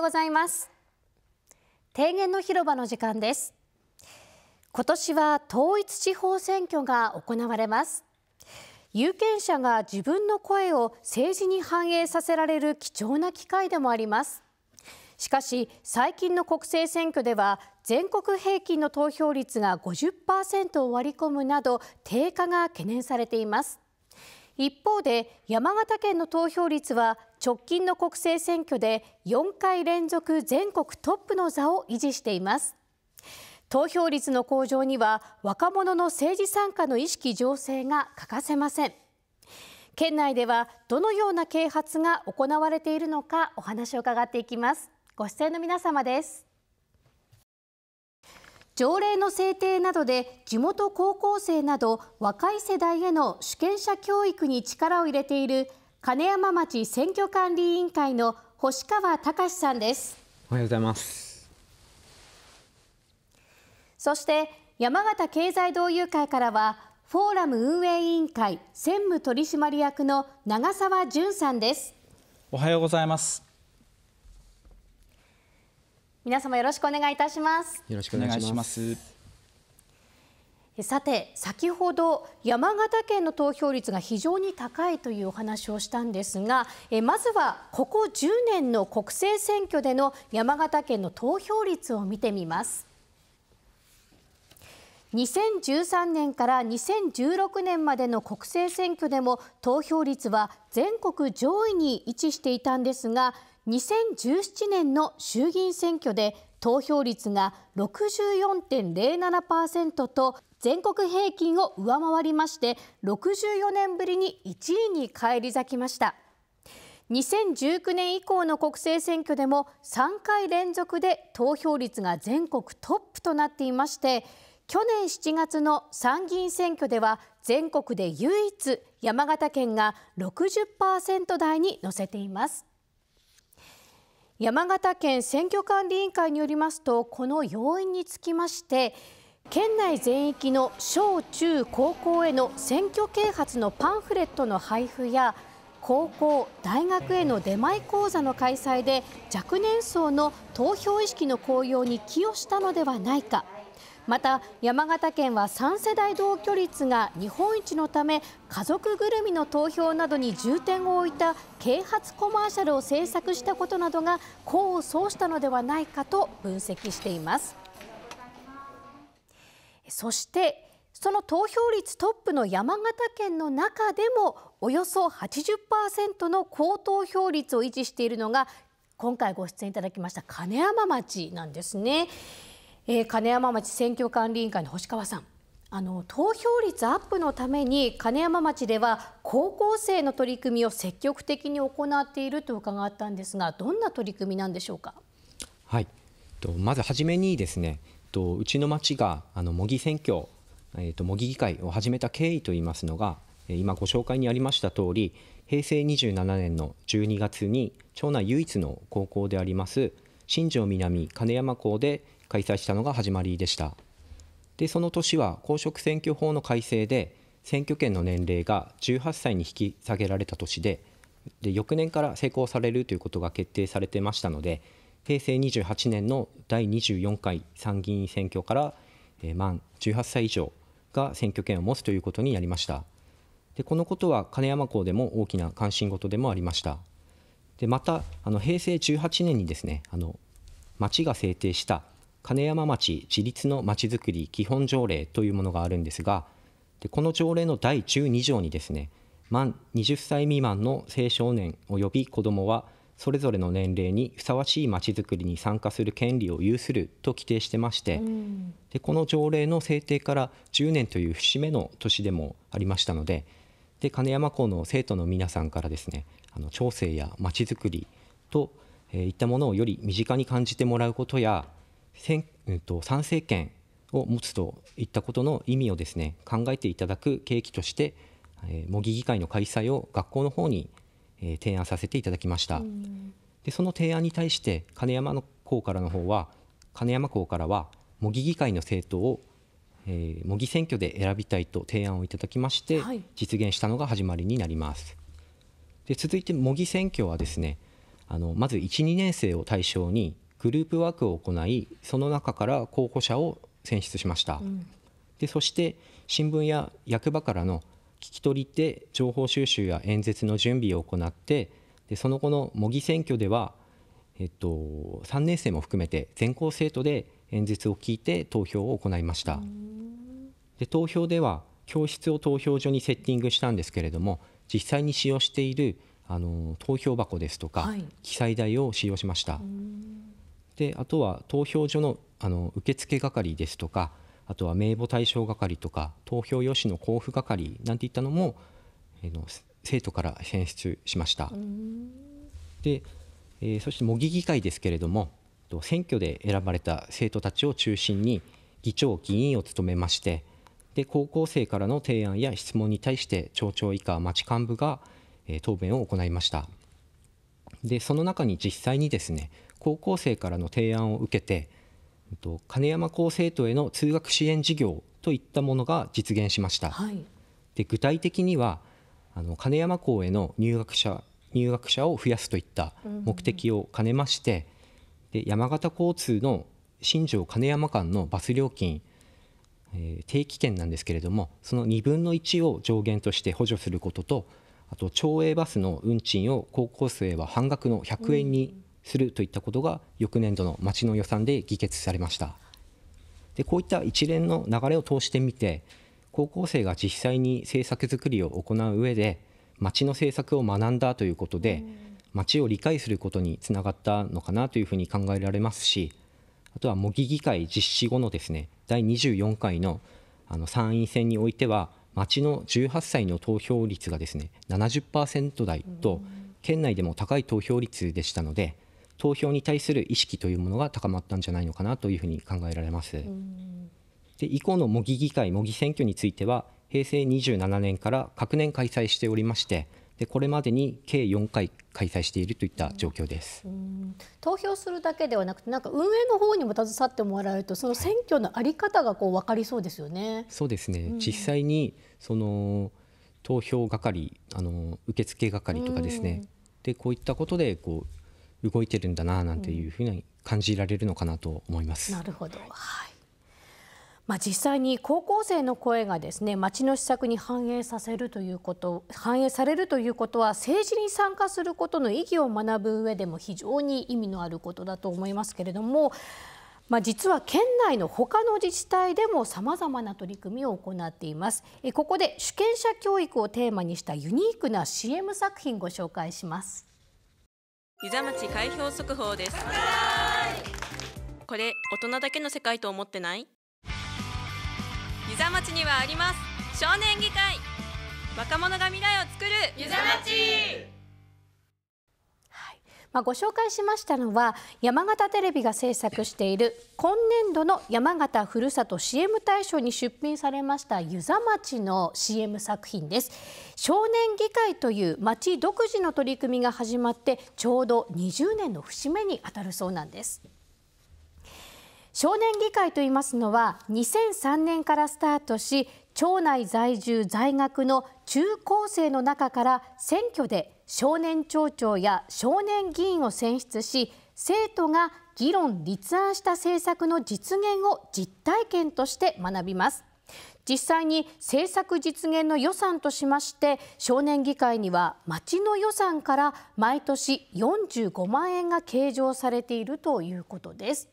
ようございます提言の広場の時間です今年は統一地方選挙が行われます有権者が自分の声を政治に反映させられる貴重な機会でもありますしかし最近の国政選挙では全国平均の投票率が50%を割り込むなど低下が懸念されています一方で山形県の投票率は直近の国政選挙で4回連続全国トップの座を維持しています投票率の向上には若者の政治参加の意識醸成が欠かせません県内ではどのような啓発が行われているのかお話を伺っていきますご出演の皆様です条例の制定などで地元高校生など若い世代への主権者教育に力を入れている金山町選挙管理委員会の星川隆さんですおはようございますそして山形経済同友会からはフォーラム運営委員会専務取締役の長澤淳さんですおはようございます皆様よろしくお願いいたしますよろしくお願いしますさて先ほど山形県の投票率が非常に高いというお話をしたんですがえまずはここ10年の国政選挙での山形県の投票率を見てみます2013年から2016年までの国政選挙でも投票率は全国上位に位置していたんですが2017年の衆議院選挙で投票率が64.07%と全国平均を上回りまして64年ぶりに1位に返り咲きました2019年以降の国政選挙でも3回連続で投票率が全国トップとなっていまして去年7月の参議院選挙では全国で唯一山形県が60%台に乗せています山形県選挙管理委員会によりますとこの要因につきまして県内全域の小中高校への選挙啓発のパンフレットの配布や高校大学への出前講座の開催で若年層の投票意識の高揚に寄与したのではないかまた山形県は3世代同居率が日本一のため家族ぐるみの投票などに重点を置いた啓発コマーシャルを制作したことなどが功を奏したのではないかと分析していますそしてその投票率トップの山形県の中でもおよそ80%の高投票率を維持しているのが今回ご出演いただきました金山町なんですね。えー、金山町選挙管理委員会の星川さんあの投票率アップのために金山町では高校生の取り組みを積極的に行っていると伺ったんですがどんな取り組みなんでしょうか。はい、とまずはじめにですねとうちの町があの模擬選挙、えー、と模擬議会を始めた経緯といいますのが今ご紹介にありました通り平成27年の12月に町内唯一の高校であります新庄南金山校で開催したのが始まりでしたでその年は公職選挙法の改正で選挙権の年齢が18歳に引き下げられた年でで翌年から施行されるということが決定されてましたので平成28年の第24回参議院選挙から満18歳以上が選挙権を持つということになりましたでこのことは金山港でも大きな関心事でもありましたでまたあの平成18年にですねあの町が制定した金山町自立のまちづくり基本条例というものがあるんですがでこの条例の第12条にですね満20歳未満の青少年及び子どもはそれぞれの年齢にふさわしいまちづくりに参加する権利を有すると規定してまして、うん、でこの条例の制定から10年という節目の年でもありましたのでで金山校の生徒の皆さんからですねあの調整やまちづくりと、えいったものをより身近に感じてもらうことやえーと、と参政権を持つといったことの意味をですね考えていただく契機として、えー、模擬議会の開催を学校の方に、えー、提案させていただきました。でその提案に対して金山の校からの方は金山校からは模擬議会の政党を、えー、模擬選挙で選びたいと提案をいただきまして、はい、実現したのが始まりになります。で続いて模擬選挙はですねあのまず1、2年生を対象にグループワークを行いその中から候補者を選出しました、うん、でそして新聞や役場からの聞き取りで情報収集や演説の準備を行ってでその後の模擬選挙では、えっと、3年生も含めて全校生徒で演説を聞いて投票を行いました。で投票では教室を投票所にセッティングしたんですけれども実際に使用しているあの投票箱ですとか、はい、記載台を使用しました。であとは投票所のあの受付係ですとかあとは名簿対象係とか投票用紙の交付係なんていったのも、えー、の生徒から選出しました。で、えー、そして模擬議会ですけれども選挙で選ばれた生徒たちを中心に議長議員を務めましてで高校生からの提案や質問に対して町長以下町幹部が、えー、答弁を行いました。でその中に実際にですね高校生からの提案を受けて金山高生徒への通学支援事業といったものが実現しました、はい、で具体的にはあの金山校への入学者入学者を増やすといった目的を兼ねまして、で山形交通の新庄金山間のバス料金、えー、定期券なんですけれどもその2分の1を上限として補助することとあと町営バスの運賃を高校生は半額の100円にするといったことが翌年度の町の予算で議決されましたでこういった一連の流れを通してみて高校生が実際に政策づくりを行う上で町の政策を学んだということで町を理解することにつながったのかなというふうに考えられますしあとは模擬議会実施後のですね第24回のあの参院選においては町の18歳の投票率がですね70%台と県内でも高い投票率でしたので、投票に対する意識というものが高まったんじゃないのかなというふうに考えられます。で以降の模擬議会模擬選挙については平成27年から各年開催しておりましてでこれまでに計4回開催しているといった状況です、投票するだけではなくてなんか運営の方にも携わってもらえるとその選挙のあり方がこう分かりそうですよね。はい、そうですね、実際にその投票係あの受付係とかですね、でこういったことでこう動いてるんだななんていうふうに感じられるのかなと思います。なるほど、はいまあ、実際に高校生の声がですね町の施策に反映させるということ反映されるということは政治に参加することの意義を学ぶ上でも非常に意味のあることだと思いますけれども、まあ、実は県内の他の自治体でもさまざまな取り組みを行っていますここで主権者教育をテーマにしたユニークな CM 作品ご紹介します。湯座町開票速報ですこれ大人だけの世界と思ってない湯座町にはあります少年議会若者が未来を作る湯座町まあ、ご紹介しましたのは山形テレビが制作している今年度の山形ふるさと CM 大賞に出品されました遊佐町の CM 作品です少年議会という町独自の取り組みが始まってちょうど20年の節目にあたるそうなんです少年議会といいますのは2003年からスタートし町内在住在学の中高生の中から選挙で少年町長や少年議員を選出し生徒が議論立案した政策の実現を実体験として学びます実際に政策実現の予算としまして少年議会には町の予算から毎年45万円が計上されているということです。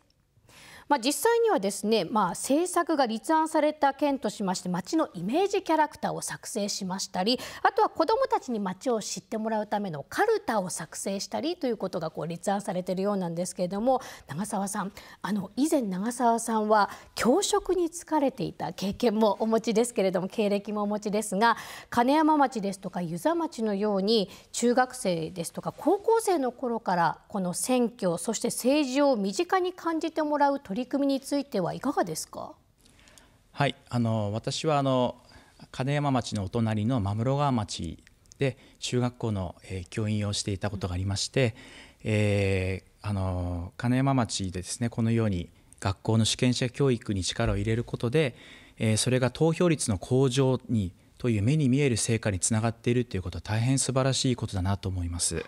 まあ、実際にはですね、まあ、政策が立案された県としまして町のイメージキャラクターを作成しましたりあとは子どもたちに町を知ってもらうためのカルタを作成したりということがこう立案されているようなんですけれども長澤さんあの以前長澤さんは教職に就かれていた経験もお持ちですけれども経歴もお持ちですが金山町ですとか遊佐町のように中学生ですとか高校生の頃からこの選挙そして政治を身近に感じてもらう取り取り組みについてはいかがですかはいあの私はあの金山町のお隣の真室川町で中学校の、えー、教員をしていたことがありまして、うん、えー、あの金山町でですねこのように学校の主権者教育に力を入れることで、えー、それが投票率の向上にという目に見える成果につながっているということは大変素晴らしいことだなと思います。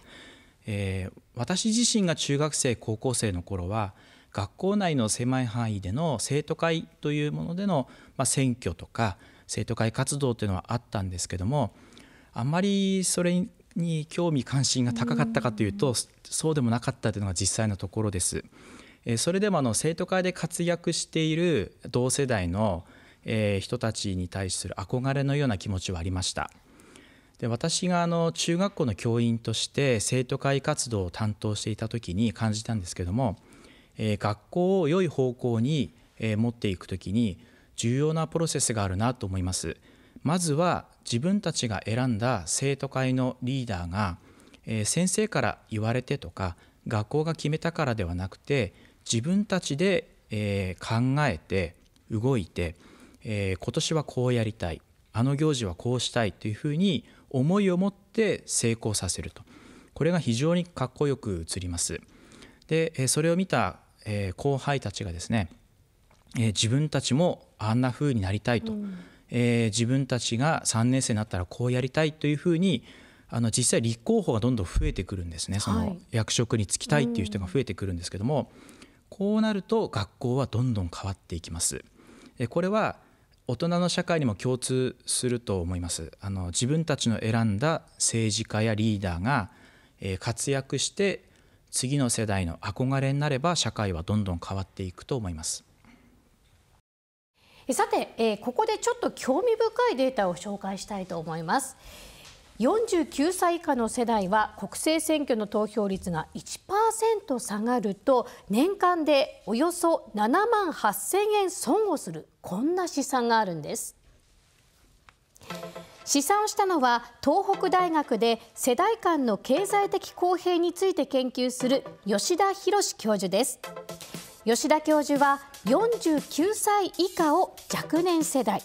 えー、私自身が中学生高校生の頃は学校内の狭い範囲での生徒会というものでの、まあ、選挙とか生徒会活動というのはあったんですけどもあんまりそれに興味関心が高かったかというとそうでもなかったというのが実際のところです。それでもあの生徒会で活躍している同世代の人たちに対する憧れのような気持ちはありました。で私があの中学校の教員として生徒会活動を担当していた時に感じたんですけどもえ学校を良い方向に、え持っていく時に重要なプロセスがあるなと思います。まずは自分たちが選んだ生徒会のリーダーが、え先生から言われてとか学校が決めたからではなくて自分たちで、え考えて動いて、え今年はこうやりたいあの行事はこうしたいというふうに思いを持って成功させるとこれが非常にかっこよく映ります。でそれを見たえー、後輩たちがですね、えー、自分たちもあんな風になりたいと、うん、えー、自分たちが3年生になったらこうやりたいというふうにあの実際立候補がどんどん増えてくるんですねその役職に就きたいっていう人が増えてくるんですけども、はいうん、こうなると学校はどんどん変わっていきます。えこれは大人の社会にも共通すると思いますあの自分たちの選んだ政治家やリーダーがえ活躍して次の世代の憧れになれば社会はどんどん変わっていくと思います。さて、えー、ここでちょっと興味深いデータを紹介したいと思います。49歳以下の世代は国政選挙の投票率が1%下がると年間でおよそ7万8000円損をするこんな試算があるんです。試算したのは東北大学で世代間の経済的公平について研究する吉田博教授です吉田教授は49歳以下を若年世代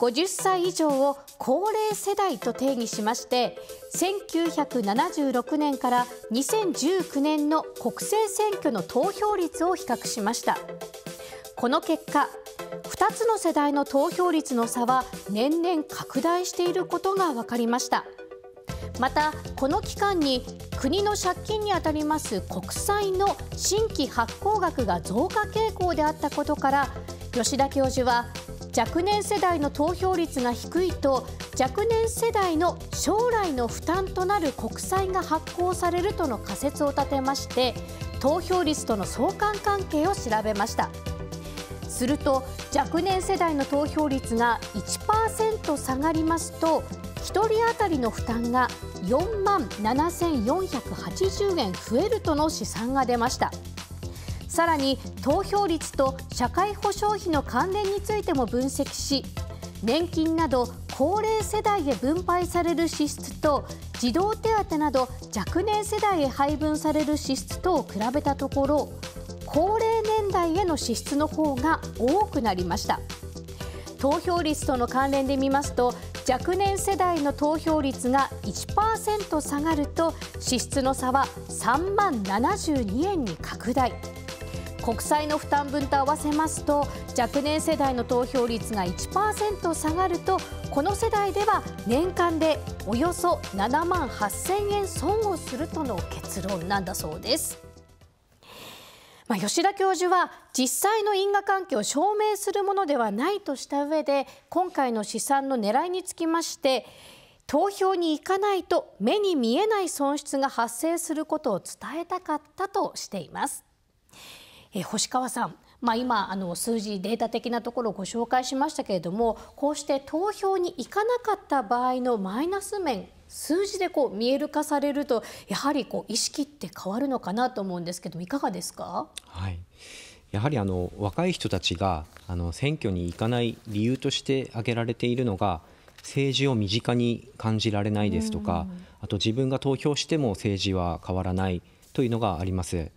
50歳以上を高齢世代と定義しまして1976年から2019年の国政選挙の投票率を比較しましたこの結果2つの世代の投票率の差は年々拡大していることが分かりましたまたこの期間に国の借金にあたります国債の新規発行額が増加傾向であったことから吉田教授は若年世代の投票率が低いと若年世代の将来の負担となる国債が発行されるとの仮説を立てまして投票率との相関関係を調べました。すると若年世代の投票率が1%下がりますと1人当たりの負担が4万7480円増えるとの試算が出ましたさらに投票率と社会保障費の関連についても分析し年金など高齢世代へ分配される支出と児童手当など若年世代へ配分される支出とを比べたところ高齢年代への支出の方が多くなりました投票率との関連で見ますと若年世代の投票率が1%下がると支出の差は3万72円に拡大国債の負担分と合わせますと若年世代の投票率が1%下がるとこの世代では年間でおよそ7万8000円損をするとの結論なんだそうです。まあ、吉田教授は実際の因果関係を証明するものではないとした上で今回の試算の狙いにつきまして投票に行かないと目に見えない損失が発生することを伝えたかったとしています。え星川さんまあ、今あの数字データ的なところをご紹介しましたけれどもこうして投票に行かなかった場合のマイナス面数字でこう見える化されるとやはりこう意識って変わるのかなと思うんですけどいかがですか、はい、やはりあの若い人たちがあの選挙に行かない理由として挙げられているのが政治を身近に感じられないですとか、あと自分が投票しても政治は変わらないというのがあります。で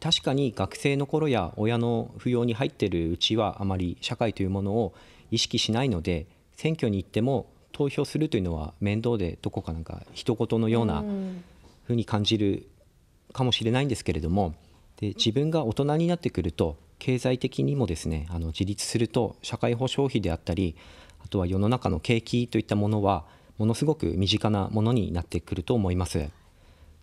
確かに学生の頃や親の扶養に入っているうちはあまり社会というものを意識しないので選挙に行っても投票するというのは面倒でどこかなんか一言のようなふうに感じるかもしれないんですけれどもで自分が大人になってくると経済的にもですねあの自立すると社会保障費であったりあとは世の中の景気といったものはものすごく身近なものになってくると思います。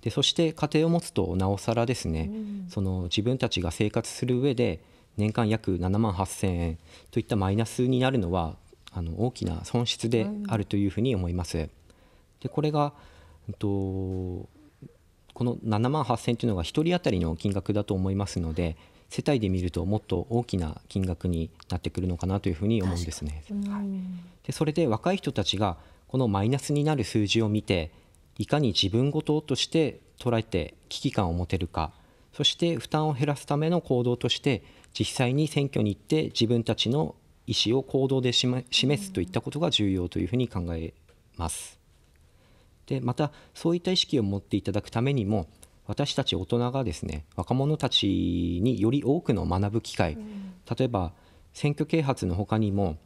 でそして家庭を持つとなおさらですね、うん、その自分たちが生活する上で年間約7万8,000円といったマイナスになるのはあの大きな損失であるというふうに思います。でこれが、と、この7万8000というのが1人当たりの金額だと思いますので世帯で見るともっと大きな金額になってくるのかなというふうに思うんですね。はい、でそれで若い人たちがこのマイナスになる数字を見ていかに自分ごととして捉えて危機感を持てるかそして負担を減らすための行動として実際に選挙に行って自分たちの意思を行動で示すといったことが重要というふうに考えます。でまたそういった意識を持っていただくためにも私たち大人がですね若者たちにより多くの学ぶ機会、例えば選挙啓発のほかにも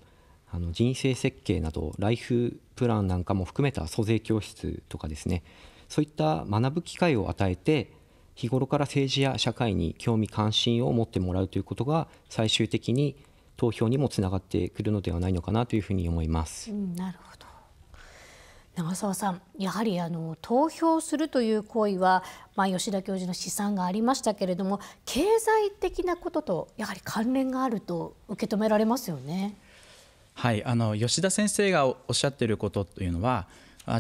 あの人生設計などライフプランなんかも含めた租税教室とかですねそういった学ぶ機会を与えて日頃から政治や社会に興味関心を持ってもらうということが最終的に投票にもつながってくるのではないのかなというふうに思います。うん、なるほど長澤さんやはりあの投票するという行為は、まあ、吉田教授の試算がありましたけれども経済的なこととやはり関連があると受け止められますよね。はい、あの吉田先生がおっしゃっていることというのは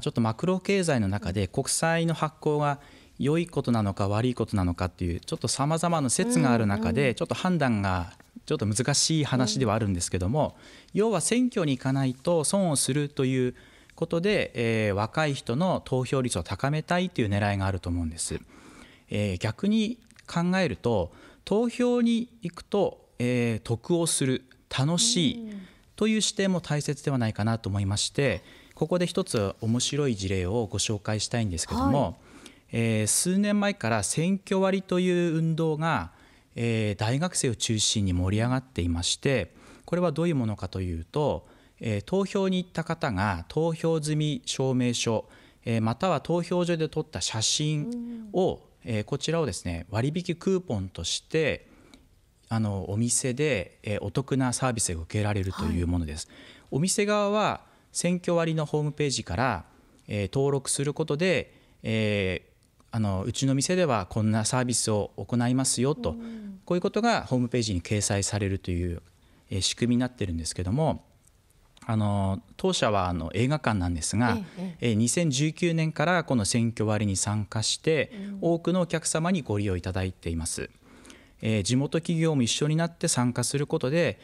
ちょっとマクロ経済の中で国債の発行が良いことなのか悪いことなのかっていうちょっとさまざまな説がある中でちょっと判断がちょっと難しい話ではあるんですけども、要は選挙に行かないと損をするということで、えー、若い人の投票率を高めたいという狙いがあると思うんです、えー、逆に考えると投票に行くと、えー、得をする楽しいという視点も大切ではないかなと思いましてここで一つ面白い事例をご紹介したいんですけども、はい、えー、数年前から選挙割という運動がえー、大学生を中心に盛り上がっていましてこれはどういうものかというと、えー、投票に行った方が投票済み証明書、えー、または投票所で撮った写真を、えこちらをですね割引クーポンとしてあのお店で、えお得なサービスが受けられるというものです。はい、お店側は選挙割のホームページから、え登録することで、えー、あのうちの店ではこんなサービスを行いますよと、うん、こういうことがホームページに掲載されるという、え仕組みになってるんですけどもあの当社はあの映画館なんですが、ええ2019年からこの選挙割に参加して、うん、多くのお客様にご利用いただいています、え地元企業も一緒になって参加することで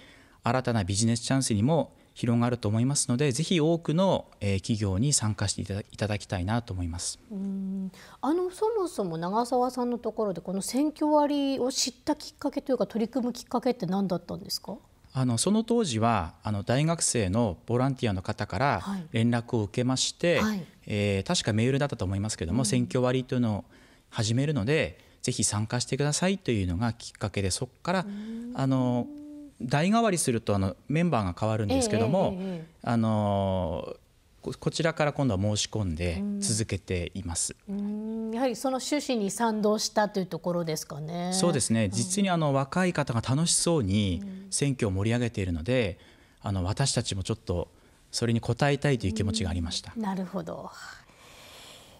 新たなビジネスチャンスにも広がると思いますのでぜひ多くの、え企業に参加していただきたいなと思いますあのそもそも長澤さんのところでこの選挙割を知ったきっかけというか取り組むきっかけって何だったんですかあのその当時はあの大学生のボランティアの方から連絡を受けまして、はい、えー、確かメールだったと思いますけども、うん、選挙割というのを始めるのでぜひ参加してくださいというのがきっかけでそこからあの代替わりするとあのメンバーが変わるんですけども、あのこちらから今度は申し込んで続けています。やはりその趣旨に賛同したというところですかね。そうですね。実にあの若い方が楽しそうに選挙を盛り上げているので、あの私たちもちょっとそれに応えたいという気持ちがありました。なるほど。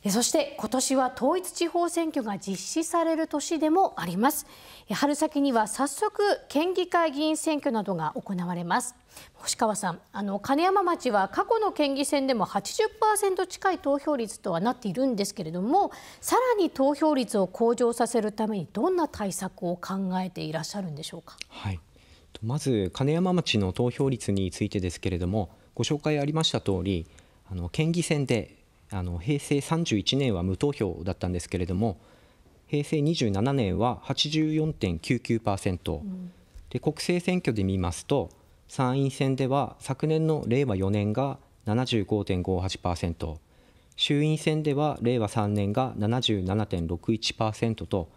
そして今年は統一地方選挙が実施される年でもあります春先には早速県議会議員選挙などが行われます星川さんあの金山町は過去の県議選でも80%近い投票率とはなっているんですけれどもさらに投票率を向上させるためにどんな対策を考えていらっしゃるんでしょうか、はい、まず金山町の投票率についてですけれどもご紹介ありました通りあり県議選であの平成31年は無投票だったんですけれども平成27年は84.99%、うん、で国政選挙で見ますと参院選では昨年の令和4年が75.58%衆院選では令和3年が77.61%と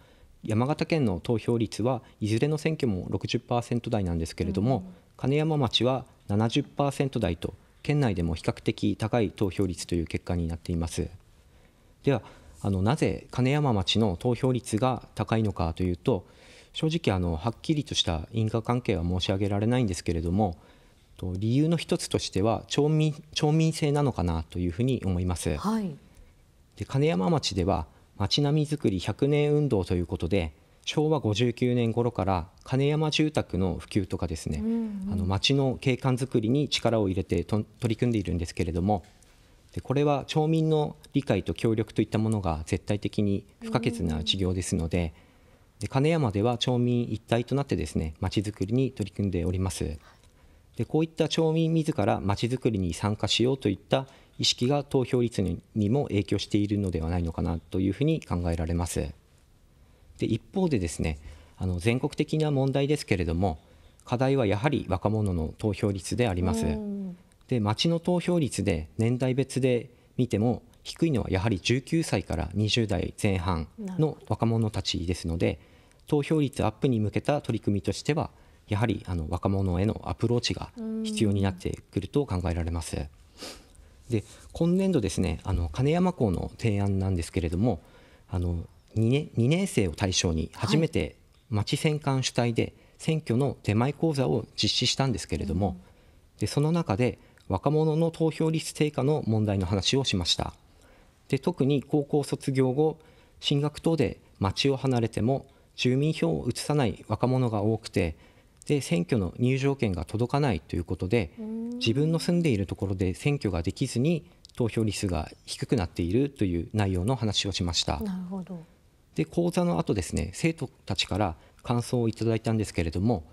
山形県の投票率はいずれの選挙も60%台なんですけれども、うん、金山町は70%台と県内でも比較的高い投票率という結果になっていますではあのなぜ金山町の投票率が高いのかというと正直あのはっきりとした因果関係は申し上げられないんですけれども理由の一つとしては町民町民性なのかなというふうに思います、はい、で金山町では町並みづくり100年運動ということで昭和59年頃から金山住宅の普及とかですね、あの町の景観づくりに力を入れて取り組んでいるんですけれどもでこれは町民の理解と協力といったものが絶対的に不可欠な事業ですので,、で金山では町民一体となってですね町づくりに取り組んでおります。でこういった町民自ら町づくりに参加しようといった意識が投票率にも影響しているのではないのかなというふうに考えられます。で一方でですねあの全国的な問題ですけれども課題はやはり若者の投票率であります。で町の投票率で年代別で見ても低いのはやはり19歳から20代前半の若者たちですので投票率アップに向けた取り組みとしてはやはりあの若者へのアプローチが必要になってくると考えられます。で今年度ですねあの金山校の提案なんですけれどもあの2年 ,2 年生を対象に初めて町選管主体で選挙の出前講座を実施したんですけれども、でその中で若者の投票率低下の問題の話をしましたで特に高校卒業後進学等で町を離れても住民票を移さない若者が多くてで選挙の入場券が届かないということで自分の住んでいるところで選挙ができずに投票率が低くなっているという内容の話をしました。なるほどで講座の後ですね生徒たちから感想をいただいたんですけれども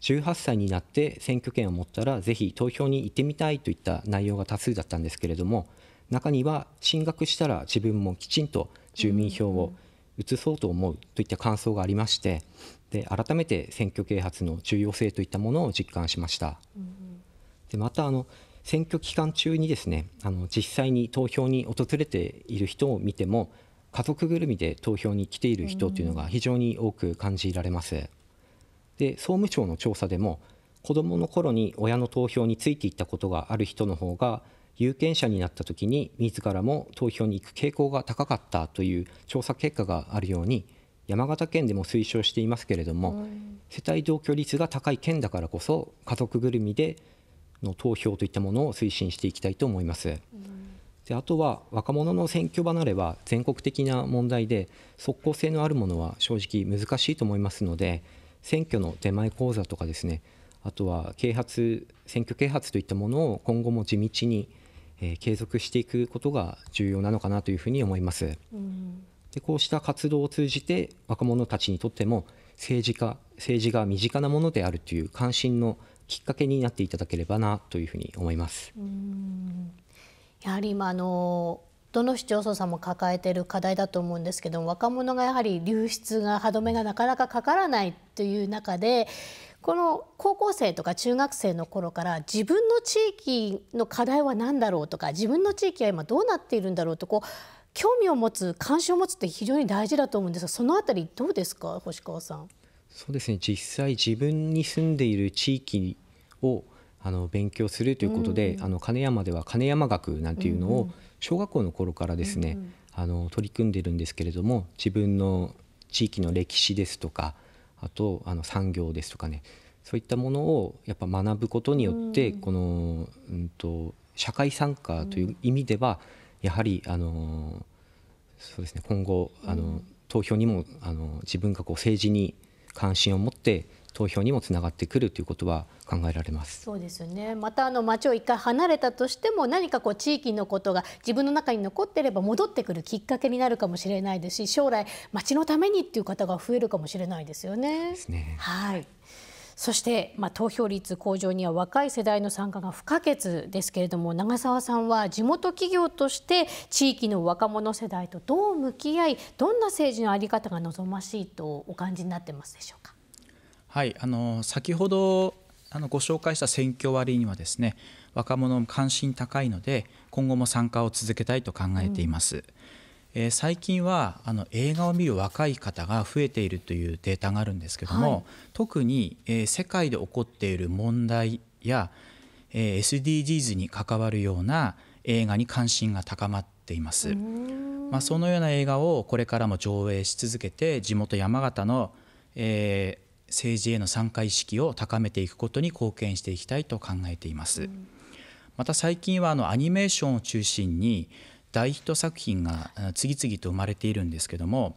18歳になって選挙権を持ったらぜひ投票に行ってみたいといった内容が多数だったんですけれども中には進学したら自分もきちんと住民票を移そうと思うといった感想がありましてで改めて選挙啓発の重要性といったものを実感しました。でまたあの選挙期間中にですねあの実際に投票に訪れている人を見ても家族ぐるみで投票に来ている人というのが非常に多く感じられます。で総務省の調査でも子どもの頃に親の投票についていったことがある人の方が有権者になった時に自らも投票に行く傾向が高かったという調査結果があるように山形県でも推奨していますけれども、うん、世帯同居率が高い県だからこそ家族ぐるみでの投票といったものを推進していきたいと思います。うんであとは若者の選挙離れは全国的な問題で即効性のあるものは正直難しいと思いますので選挙の出前講座とかですねあとは啓発選挙啓発といったものを今後も地道に、えー、継続していくことが重要なのかなというふうに思います。うん、でこうした活動を通じて若者たちにとっても政治家政治が身近なものであるという関心のきっかけになっていただければなというふうに思います。うんやはり今あのどの市町村さんも抱えている課題だと思うんですけど若者がやはり流出が歯止めがなかなかかからないという中でこの高校生とか中学生の頃から自分の地域の課題は何だろうとか自分の地域は今どうなっているんだろうとこう興味を持つ関心を持つって非常に大事だと思うんですがそのあたりどうですか星川さん。そうですね実際自分に住んでいる地域をあの勉強するということで、うんうん、あの金山では金山学なんていうのを小学校の頃からですね、うんうん、あの取り組んでるんですけれども自分の地域の歴史ですとかあとあの産業ですとかねそういったものをやっぱ学ぶことによって、うん、この、うんと、と社会参加という意味では、やはりあのそうですね今後あの、投票にもあの自分がこう政治に関心を持って投票にもつながってくるということは考えられますそうですねまたあの町を一回離れたとしても何かこう地域のことが自分の中に残っていれば戻ってくるきっかけになるかもしれないですし将来町のためにっていう方が増えるかもしれないですよね。ですねはいそして、まあ、投票率向上には若い世代の参加が不可欠ですけれども長澤さんは地元企業として地域の若者世代とどう向き合いどんな政治の在り方が望ましいとお感じになってますでしょうか。はい、あの先ほどあのご紹介した選挙割にはですね若者も関心高いので今後も参加を続けたいと考えています、うん、えー、最近はあの映画を見る若い方が増えているというデータがあるんですけども、はい、特に、えー、世界で起こっている問題や、えー、SDGs に関わるような映画に関心が高まっています、うん、まあ、そのような映画をこれからも上映し続けて地元山形の、えー、政治への参加意識を高めていくことに貢献していきたいと考えています、うん、また最近はあのアニメーションを中心に大ヒット作品が次々と生まれているんですけども、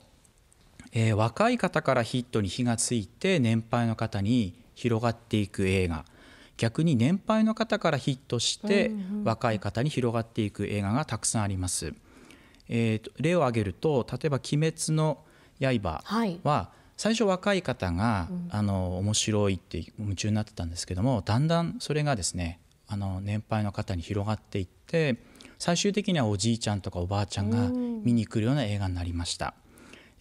えー、若い方からヒットに火がついて年配の方に広がっていく映画逆に年配の方からヒットして若い方に広がっていく映画がたくさんあります。えー、例を挙げると例えば「鬼滅の刃は」は、最初若い方が、うん、あの面白いって夢中になってたんですけどもだんだんそれがですねあの年配の方に広がっていって最終的にはおじいちゃんとかおばあちゃんが見に来るような映画になりました。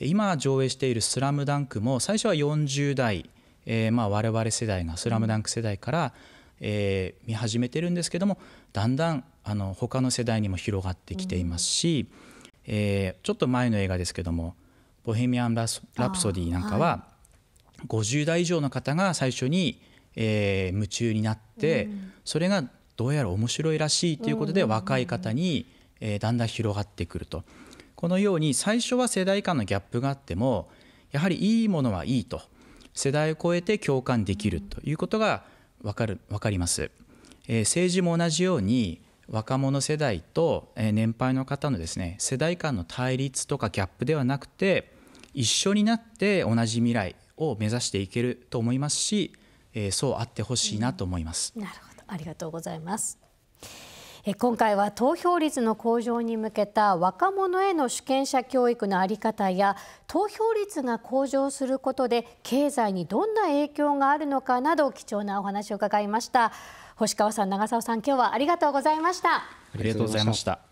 今上映している「スラムダンクも最初は40代、えー、まあ我々世代が「スラムダンク世代から、えー、見始めてるんですけどもだんだんあの他の世代にも広がってきていますし、えー、ちょっと前の映画ですけども「ボヘミアン・ラプソディ」なんかは、はい、50代以上の方が最初に、えー、夢中になって、うん、それがどうやら面白いらしいということで、若い方に、えー、だんだん広がってくるとこのように最初は世代間のギャップがあってもやはりいいものはいいと世代を超えて共感できるということが分かる分かります、えー、政治も同じように若者世代と年配の方のですね世代間の対立とかギャップではなくて一緒になって同じ未来を目指していけると思いますし、そうあってほしいなと思います。うん、なるほどありがとうございます今回は投票率の向上に向けた若者への主権者教育の在り方や投票率が向上することで経済にどんな影響があるのかなど貴重なお話を伺いました。星川さん長澤さん今日はありがとうございましたありがとうございました